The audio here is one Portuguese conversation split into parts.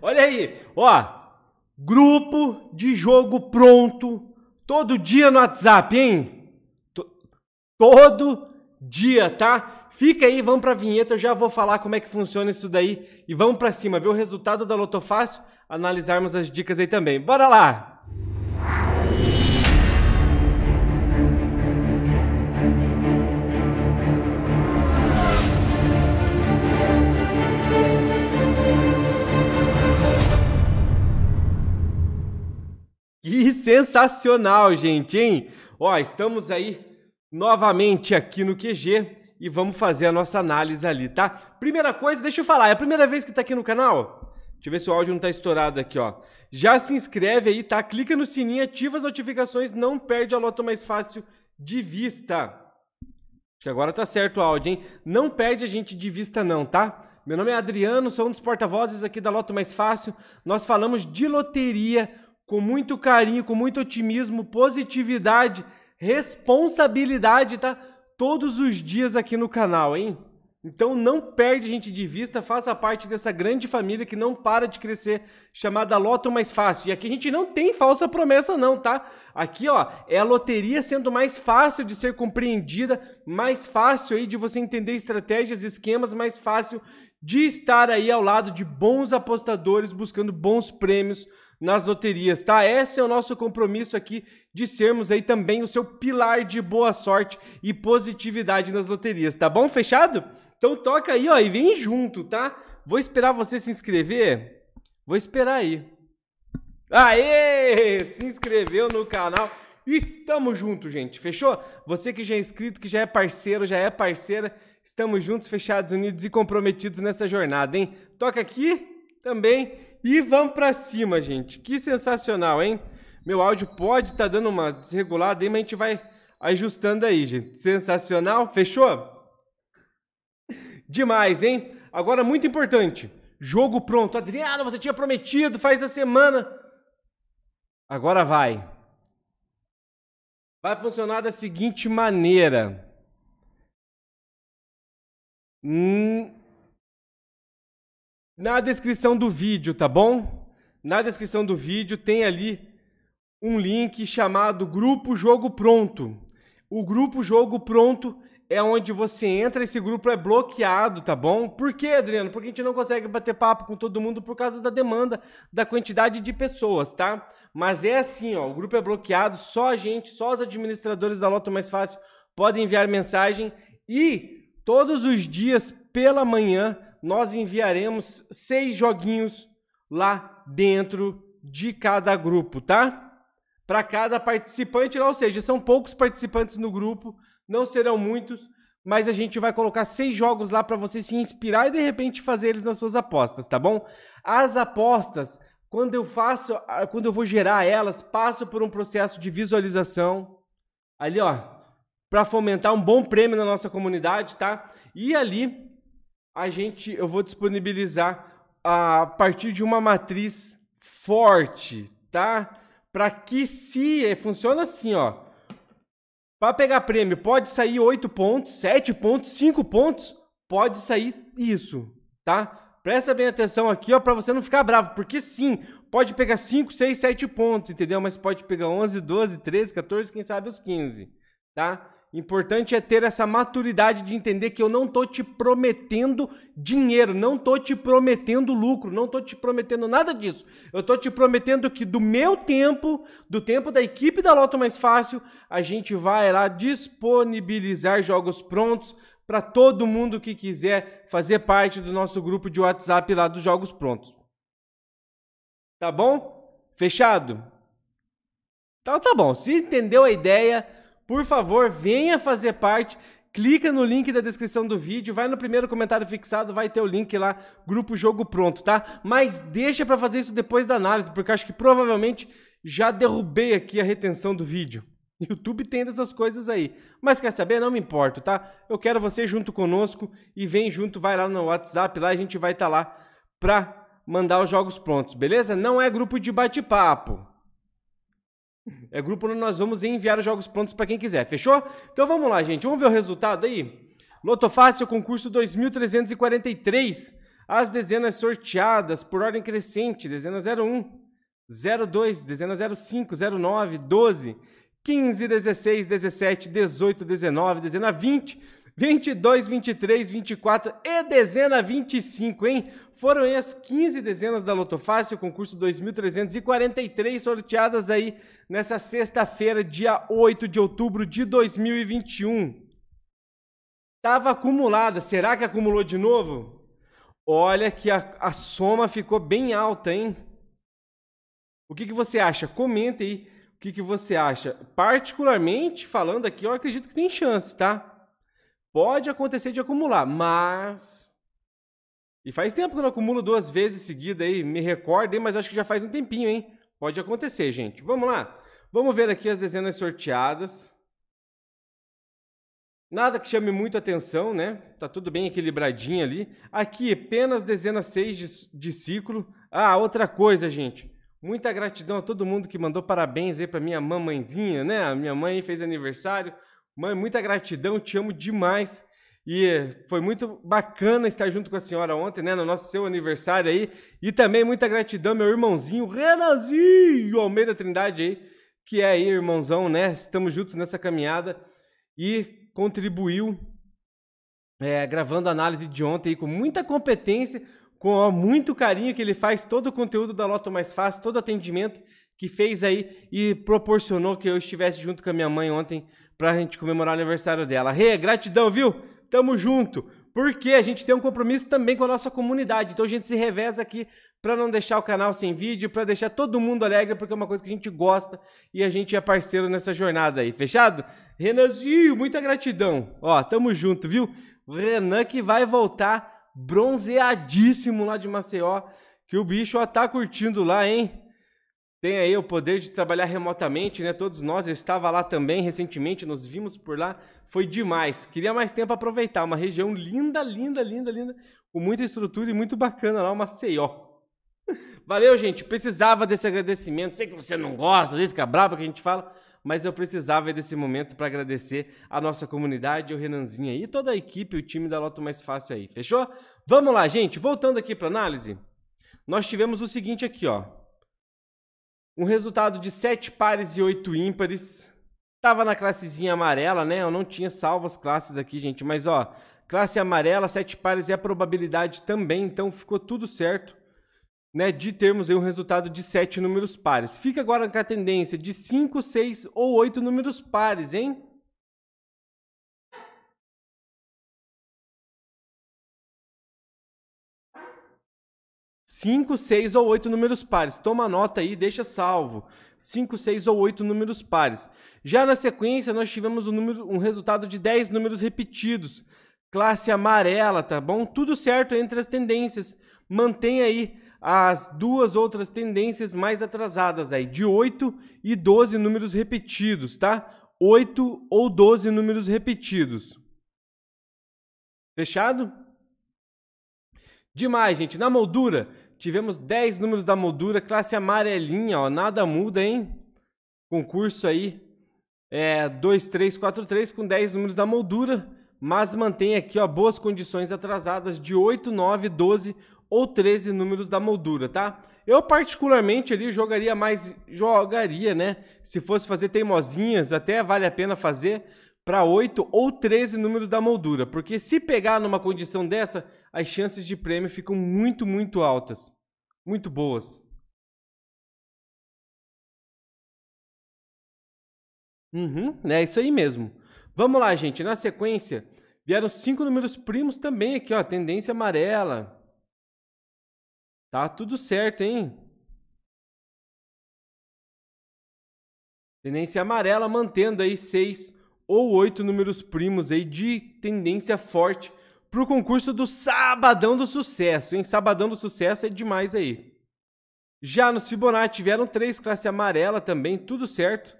Olha aí, ó. Grupo de jogo pronto. Todo dia no WhatsApp, hein? T todo dia, tá? Fica aí, vamos pra vinheta, eu já vou falar como é que funciona isso daí. E vamos pra cima, ver o resultado da Lotofácil, analisarmos as dicas aí também. Bora lá! Que sensacional, gente, hein? Ó, estamos aí novamente aqui no QG e vamos fazer a nossa análise ali, tá? Primeira coisa, deixa eu falar, é a primeira vez que tá aqui no canal? Deixa eu ver se o áudio não tá estourado aqui, ó. Já se inscreve aí, tá? Clica no sininho, ativa as notificações, não perde a lota mais fácil de vista. Acho que agora tá certo o áudio, hein? Não perde a gente de vista não, tá? Meu nome é Adriano, sou um dos porta-vozes aqui da Loto Mais Fácil. Nós falamos de loteria com muito carinho, com muito otimismo, positividade, responsabilidade, tá? Todos os dias aqui no canal, hein? Então não perde a gente de vista, faça parte dessa grande família que não para de crescer, chamada Loto Mais Fácil. E aqui a gente não tem falsa promessa não, tá? Aqui, ó, é a loteria sendo mais fácil de ser compreendida, mais fácil aí de você entender estratégias, esquemas, mais fácil de estar aí ao lado de bons apostadores buscando bons prêmios nas loterias, tá? Esse é o nosso compromisso aqui de sermos aí também o seu pilar de boa sorte e positividade nas loterias, tá bom? Fechado? Então toca aí, ó, e vem junto, tá? Vou esperar você se inscrever. Vou esperar aí. Aê! Se inscreveu no canal. E tamo junto, gente. Fechou? Você que já é inscrito, que já é parceiro, já é parceira, estamos juntos, fechados, unidos e comprometidos nessa jornada, hein? Toca aqui também e vamos para cima, gente. Que sensacional, hein? Meu áudio pode estar tá dando uma desregulada aí, mas a gente vai ajustando aí, gente. Sensacional, fechou? Demais, hein? Agora, muito importante, jogo pronto. Adriano, você tinha prometido, faz a semana. Agora vai. Vai funcionar da seguinte maneira. Hum, na descrição do vídeo, tá bom? Na descrição do vídeo tem ali um link chamado Grupo Jogo Pronto. O Grupo Jogo Pronto é onde você entra, esse grupo é bloqueado, tá bom? Por quê, Adriano? Porque a gente não consegue bater papo com todo mundo por causa da demanda, da quantidade de pessoas, tá? Mas é assim, ó, o grupo é bloqueado, só a gente, só os administradores da Loto Mais Fácil podem enviar mensagem e todos os dias pela manhã nós enviaremos seis joguinhos lá dentro de cada grupo, tá? Para cada participante, ou seja, são poucos participantes no grupo, não serão muitos, mas a gente vai colocar seis jogos lá para você se inspirar e de repente fazer eles nas suas apostas, tá bom? As apostas, quando eu faço, quando eu vou gerar elas, passo por um processo de visualização ali, ó, para fomentar um bom prêmio na nossa comunidade, tá? E ali a gente, eu vou disponibilizar a partir de uma matriz forte, tá? Para que se é, funciona assim, ó. Para pegar prêmio, pode sair 8 pontos, 7 pontos, 5 pontos, pode sair isso, tá? Presta bem atenção aqui, ó, para você não ficar bravo, porque sim, pode pegar 5, 6, 7 pontos, entendeu? Mas pode pegar 11, 12, 13, 14, quem sabe os 15, tá? Importante é ter essa maturidade de entender que eu não tô te prometendo dinheiro, não tô te prometendo lucro, não tô te prometendo nada disso. Eu tô te prometendo que do meu tempo, do tempo da equipe da Loto Mais Fácil, a gente vai lá disponibilizar jogos prontos para todo mundo que quiser fazer parte do nosso grupo de WhatsApp lá dos jogos prontos. Tá bom? Fechado? Então tá bom. Se entendeu a ideia, por favor, venha fazer parte. Clica no link da descrição do vídeo, vai no primeiro comentário fixado, vai ter o link lá, grupo jogo pronto, tá? Mas deixa para fazer isso depois da análise, porque acho que provavelmente já derrubei aqui a retenção do vídeo. YouTube tem dessas coisas aí. Mas quer saber? Não me importo, tá? Eu quero você junto conosco e vem junto, vai lá no WhatsApp, lá a gente vai estar tá lá pra mandar os jogos prontos, beleza? Não é grupo de bate-papo. É grupo onde nós vamos enviar os jogos prontos para quem quiser, fechou? Então vamos lá, gente. Vamos ver o resultado aí? Loto Fácil, concurso 2343. As dezenas sorteadas por ordem crescente: dezena 01, 02, dezena 05, 09, 12, 15, 16, 17, 18, 19, dezena 20. 22, 23, 24 e dezena 25, hein? Foram aí as 15 dezenas da Lotofácil, concurso 2.343 sorteadas aí nessa sexta-feira, dia 8 de outubro de 2021. Tava acumulada, será que acumulou de novo? Olha que a, a soma ficou bem alta, hein? O que, que você acha? Comenta aí o que, que você acha. Particularmente falando aqui, eu acredito que tem chance, tá? Pode acontecer de acumular, mas. E faz tempo que eu não acumulo duas vezes seguida aí, me recordem, mas acho que já faz um tempinho, hein? Pode acontecer, gente. Vamos lá. Vamos ver aqui as dezenas sorteadas. Nada que chame muito atenção, né? Tá tudo bem equilibradinho ali. Aqui, apenas dezena 6 de, de ciclo. Ah, outra coisa, gente. Muita gratidão a todo mundo que mandou parabéns aí pra minha mamãezinha, né? A minha mãe fez aniversário. Mãe, muita gratidão, te amo demais. E foi muito bacana estar junto com a senhora ontem, né, no nosso seu aniversário aí. E também muita gratidão, meu irmãozinho Renazinho Almeida Trindade aí, que é aí, irmãozão, né? Estamos juntos nessa caminhada e contribuiu é, gravando a análise de ontem aí com muita competência, com ó, muito carinho que ele faz todo o conteúdo da Loto Mais Fácil, todo o atendimento que fez aí e proporcionou que eu estivesse junto com a minha mãe ontem pra gente comemorar o aniversário dela. Rê, gratidão, viu? Tamo junto. Porque a gente tem um compromisso também com a nossa comunidade. Então a gente se reveza aqui para não deixar o canal sem vídeo, para deixar todo mundo alegre, porque é uma coisa que a gente gosta e a gente é parceiro nessa jornada aí. Fechado? Renanzinho, muita gratidão. Ó, tamo junto, viu? Renan que vai voltar bronzeadíssimo lá de Maceió, que o bicho ó, tá curtindo lá, hein? Tem aí o poder de trabalhar remotamente, né? Todos nós, eu estava lá também recentemente, nos vimos por lá, foi demais. Queria mais tempo aproveitar, uma região linda, linda, linda, linda, com muita estrutura e muito bacana lá, uma CEO. Valeu, gente, precisava desse agradecimento. Sei que você não gosta, desse que é que a gente fala, mas eu precisava desse momento para agradecer a nossa comunidade, o Renanzinho aí, toda a equipe, o time da Loto Mais Fácil aí, fechou? Vamos lá, gente, voltando aqui para análise. Nós tivemos o seguinte aqui, ó. Um resultado de 7 pares e 8 ímpares. Tava na classezinha amarela, né? Eu não tinha salvo as classes aqui, gente. Mas, ó, classe amarela, 7 pares e a probabilidade também. Então, ficou tudo certo, né? De termos aí um resultado de 7 números pares. Fica agora com a tendência de 5, 6 ou 8 números pares, hein? 5, 6 ou 8 números pares. Toma nota aí, deixa salvo. 5, 6 ou 8 números pares. Já na sequência, nós tivemos um, número, um resultado de 10 números repetidos. Classe amarela, tá bom? Tudo certo entre as tendências. Mantém aí as duas outras tendências mais atrasadas aí, de 8 e 12 números repetidos, tá? 8 ou 12 números repetidos. Fechado? Demais, gente. Na moldura, Tivemos 10 números da moldura, classe amarelinha, ó. Nada muda, hein? Concurso aí. É 2, 3, 4, 3, com 10 números da moldura. Mas mantém aqui, ó, boas condições atrasadas de 8, 9, 12 ou 13 números da moldura, tá? Eu particularmente ali jogaria mais. Jogaria, né? Se fosse fazer teimosinhas, até vale a pena fazer para 8 ou 13 números da moldura, porque se pegar numa condição dessa, as chances de prêmio ficam muito, muito altas. Muito boas. Uhum, é isso aí mesmo. Vamos lá, gente. Na sequência, vieram cinco números primos também aqui, ó. Tendência amarela. Tá tudo certo, hein? Tendência amarela mantendo aí seis ou oito números primos aí de tendência forte para o concurso do Sabadão do Sucesso, hein? Sabadão do Sucesso é demais aí. Já no Fibonacci tiveram três classe amarela também, tudo certo.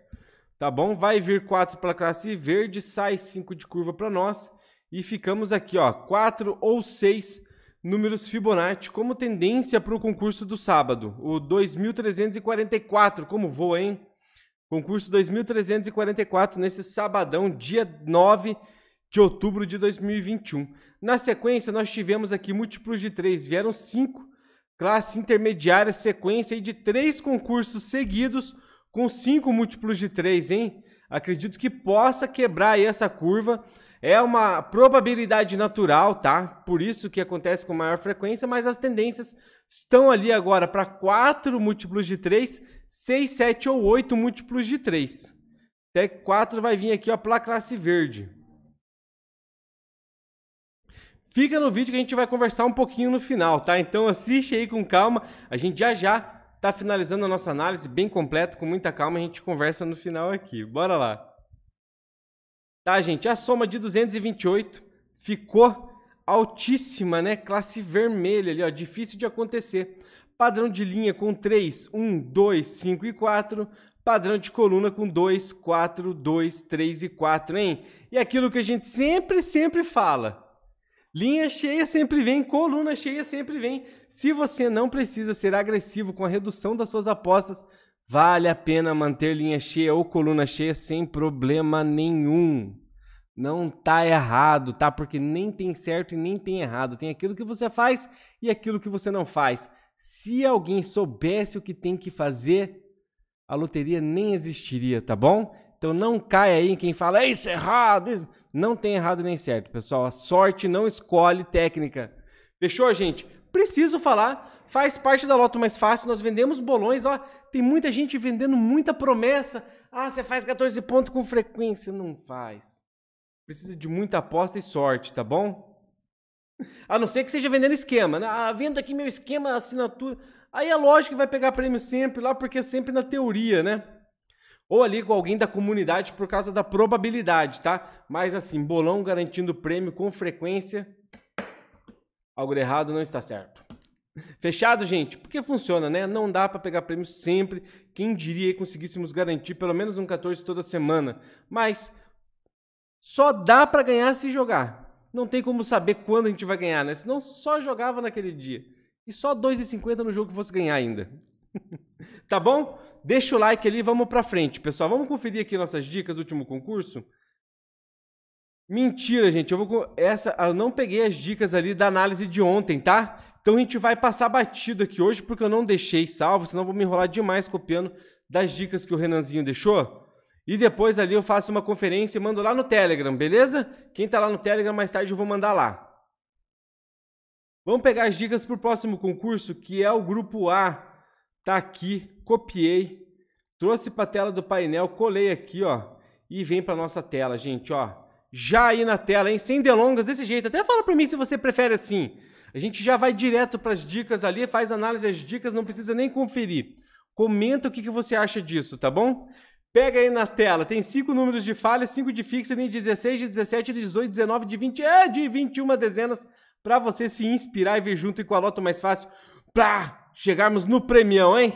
Tá bom? Vai vir quatro para a classe verde, sai cinco de curva para nós. E ficamos aqui, ó, quatro ou seis números Fibonacci como tendência para o concurso do sábado. O 2344, como voa, hein? Concurso 2344 nesse sabadão, dia 9 de outubro de 2021. Na sequência, nós tivemos aqui múltiplos de 3, vieram 5, classe intermediária, sequência de 3 concursos seguidos com 5 múltiplos de 3, hein? Acredito que possa quebrar essa curva. É uma probabilidade natural, tá? Por isso que acontece com maior frequência, mas as tendências estão ali agora para 4 múltiplos de 3, 6, 7 ou 8 múltiplos de 3. Até 4 vai vir aqui ó, pela classe verde. Fica no vídeo que a gente vai conversar um pouquinho no final, tá? Então assiste aí com calma. A gente já já tá finalizando a nossa análise bem completa, com muita calma. A gente conversa no final aqui. Bora lá. Tá, gente? A soma de 228 ficou altíssima, né? Classe vermelha ali, ó. Difícil de acontecer. Padrão de linha com 3, 1, 2, 5 e 4 padrão de coluna com 2, 4, 2, 3 e 4, hein? E aquilo que a gente sempre, sempre fala. Linha cheia sempre vem, coluna cheia sempre vem. Se você não precisa ser agressivo com a redução das suas apostas, vale a pena manter linha cheia ou coluna cheia sem problema nenhum. Não tá errado, tá? Porque nem tem certo e nem tem errado. Tem aquilo que você faz e aquilo que você não faz. Se alguém soubesse o que tem que fazer, a loteria nem existiria, tá bom? Então não cai aí em quem fala, é isso é errado. Isso... Não tem errado nem certo, pessoal. A sorte não escolhe técnica. Fechou, gente? Preciso falar. Faz parte da Loto Mais Fácil. Nós vendemos bolões. Ó, tem muita gente vendendo muita promessa. Ah, você faz 14 pontos com frequência. Não faz. Precisa de muita aposta e sorte, tá bom? A não ser que seja vendendo esquema. Né? Ah, vendo aqui meu esquema, assinatura. Aí é lógico que vai pegar prêmio sempre lá, porque é sempre na teoria, né? ou ali com alguém da comunidade por causa da probabilidade, tá? Mas assim, bolão garantindo prêmio com frequência, algo de errado não está certo. Fechado, gente? Porque funciona, né? Não dá para pegar prêmio sempre. Quem diria que conseguíssemos garantir pelo menos um 14 toda semana? Mas só dá para ganhar se jogar. Não tem como saber quando a gente vai ganhar, né? Senão só jogava naquele dia. E só 2,50 no jogo que fosse ganhar ainda. tá bom? Deixa o like ali, vamos para frente, pessoal. Vamos conferir aqui nossas dicas do último concurso. Mentira, gente. Eu vou essa, eu não peguei as dicas ali da análise de ontem, tá? Então a gente vai passar batido aqui hoje porque eu não deixei salvo, senão vou me enrolar demais copiando das dicas que o Renanzinho deixou. E depois ali eu faço uma conferência e mando lá no Telegram, beleza? Quem tá lá no Telegram mais tarde eu vou mandar lá. Vamos pegar as dicas pro próximo concurso, que é o grupo A Tá aqui, copiei, trouxe para a tela do painel, colei aqui, ó, e vem para nossa tela, gente, ó. Já aí na tela, hein? Sem delongas desse jeito. Até fala para mim se você prefere assim. A gente já vai direto para as dicas ali, faz análise das dicas, não precisa nem conferir. Comenta o que, que você acha disso, tá bom? Pega aí na tela, tem cinco números de falha, cinco de fixa, de 16, de 17, de 18, 19, de 20, é de 21 dezenas para você se inspirar e ver junto e com a loto mais fácil. Pra chegarmos no premião, hein?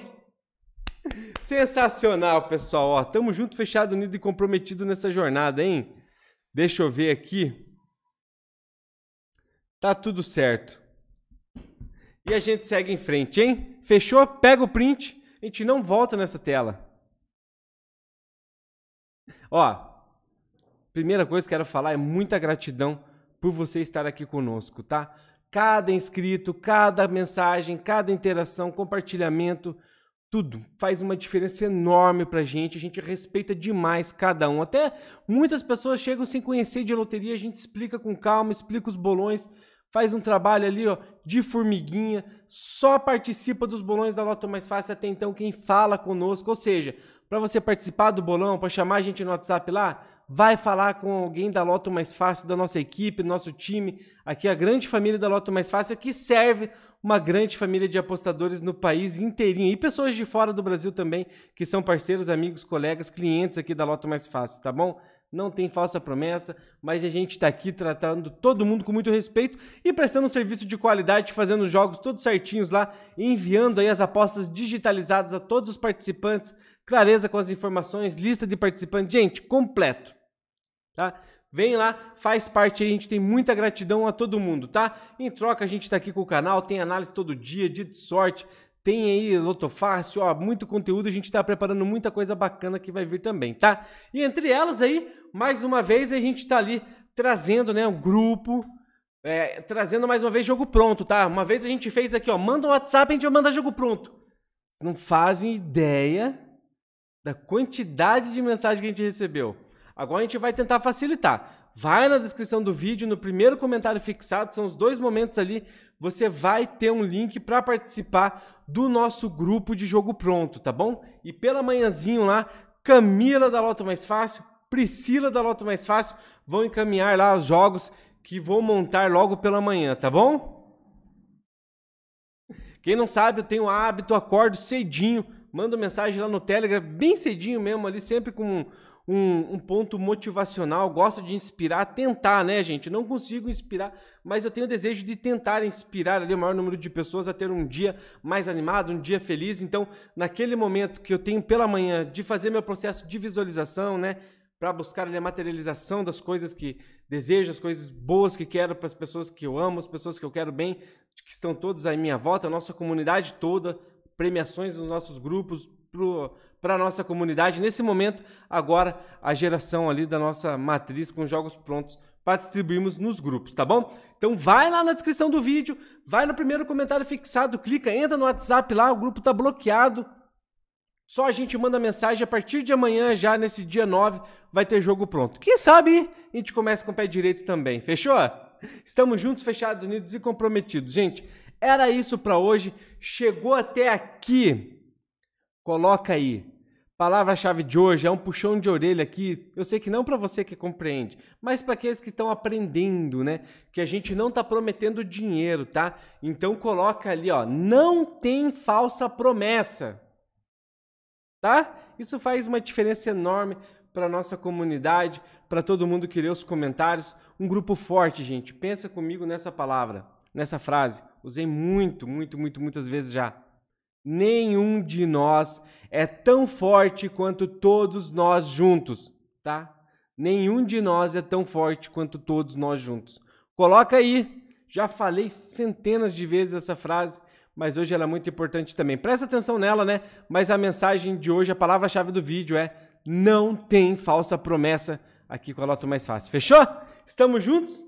Sensacional, pessoal. Ó, tamo junto, fechado, unido e comprometido nessa jornada, hein? Deixa eu ver aqui. Tá tudo certo. E a gente segue em frente, hein? Fechou? Pega o print. A gente não volta nessa tela. Ó, primeira coisa que quero falar é muita gratidão por você estar aqui conosco, tá? cada inscrito, cada mensagem, cada interação, compartilhamento, tudo faz uma diferença enorme para a gente. A gente respeita demais cada um. Até muitas pessoas chegam sem conhecer de loteria, a gente explica com calma, explica os bolões, faz um trabalho ali, ó, de formiguinha, só participa dos bolões da Loto Mais Fácil até então quem fala conosco, ou seja, para você participar do bolão, para chamar a gente no WhatsApp lá, vai falar com alguém da Loto Mais Fácil, da nossa equipe, nosso time, aqui é a grande família da Loto Mais Fácil, que serve uma grande família de apostadores no país inteirinho e pessoas de fora do Brasil também, que são parceiros, amigos, colegas, clientes aqui da Loto Mais Fácil, tá bom? Não tem falsa promessa, mas a gente está aqui tratando todo mundo com muito respeito e prestando um serviço de qualidade, fazendo os jogos todos certinhos lá, enviando aí as apostas digitalizadas a todos os participantes, clareza com as informações, lista de participantes, gente, completo tá? Vem lá, faz parte aí, a gente tem muita gratidão a todo mundo, tá? Em troca, a gente está aqui com o canal, tem análise todo dia, dia de sorte, tem aí Loto Fácil, ó, muito conteúdo, a gente está preparando muita coisa bacana que vai vir também, tá? E entre elas aí, mais uma vez, a gente está ali trazendo, né, um grupo, é, trazendo mais uma vez jogo pronto, tá? Uma vez a gente fez aqui, ó, manda um WhatsApp, a gente vai mandar jogo pronto. Não fazem ideia da quantidade de mensagem que a gente recebeu. Agora a gente vai tentar facilitar. Vai na descrição do vídeo, no primeiro comentário fixado, são os dois momentos ali, você vai ter um link para participar do nosso grupo de jogo pronto, tá bom? E pela manhãzinho lá, Camila da Loto Mais Fácil, Priscila da Loto Mais Fácil vão encaminhar lá os jogos que vou montar logo pela manhã, tá bom? Quem não sabe, eu tenho hábito, acordo cedinho, mando mensagem lá no Telegram, bem cedinho mesmo ali, sempre com um, um, ponto motivacional, gosto de inspirar, tentar, né, gente? não consigo inspirar, mas eu tenho o desejo de tentar inspirar ali o maior número de pessoas a ter um dia mais animado, um dia feliz. Então, naquele momento que eu tenho pela manhã de fazer meu processo de visualização, né? Para buscar ali, a materialização das coisas que desejo, as coisas boas que quero para as pessoas que eu amo, as pessoas que eu quero bem, que estão todos à minha volta, a nossa comunidade toda, premiações nos nossos grupos, para a nossa comunidade. Nesse momento, agora, a geração ali da nossa matriz com jogos prontos para distribuirmos nos grupos, tá bom? Então vai lá na descrição do vídeo, vai no primeiro comentário fixado, clica, entra no WhatsApp lá, o grupo tá bloqueado. Só a gente manda mensagem a partir de amanhã, já nesse dia 9, vai ter jogo pronto. Quem sabe a gente começa com o pé direito também, fechou? Estamos juntos, fechados, unidos e comprometidos. Gente, era isso para hoje. Chegou até aqui Coloca aí. Palavra-chave de hoje é um puxão de orelha aqui. Eu sei que não para você que compreende, mas para aqueles que estão aprendendo, né? Que a gente não está prometendo dinheiro, tá? Então coloca ali, ó, não tem falsa promessa. Tá? Isso faz uma diferença enorme para nossa comunidade, para todo mundo que lê os comentários, um grupo forte, gente. Pensa comigo nessa palavra, nessa frase. Usei muito, muito, muito, muitas vezes já. Nenhum de nós é tão forte quanto todos nós juntos, tá? Nenhum de nós é tão forte quanto todos nós juntos. Coloca aí. Já falei centenas de vezes essa frase, mas hoje ela é muito importante também. Presta atenção nela, né? Mas a mensagem de hoje, a palavra-chave do vídeo é: não tem falsa promessa aqui com a Loto Mais Fácil. Fechou? Estamos juntos?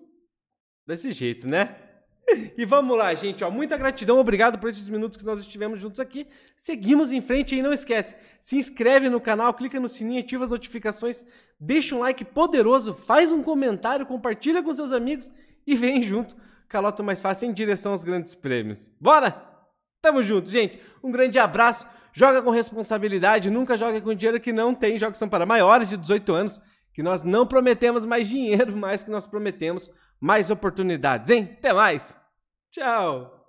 Desse jeito, né? E vamos lá, gente. Ó, muita gratidão, obrigado por esses minutos que nós estivemos juntos aqui. Seguimos em frente e não esquece, se inscreve no canal, clica no sininho, ativa as notificações, deixa um like poderoso, faz um comentário, compartilha com seus amigos e vem junto. Caloto mais fácil em direção aos grandes prêmios. Bora? Tamo junto, gente. Um grande abraço. Joga com responsabilidade, nunca joga com dinheiro que não tem. Jogos são para maiores de 18 anos, que nós não prometemos mais dinheiro, mas que nós prometemos mais oportunidades, hein? Até mais! Tchau!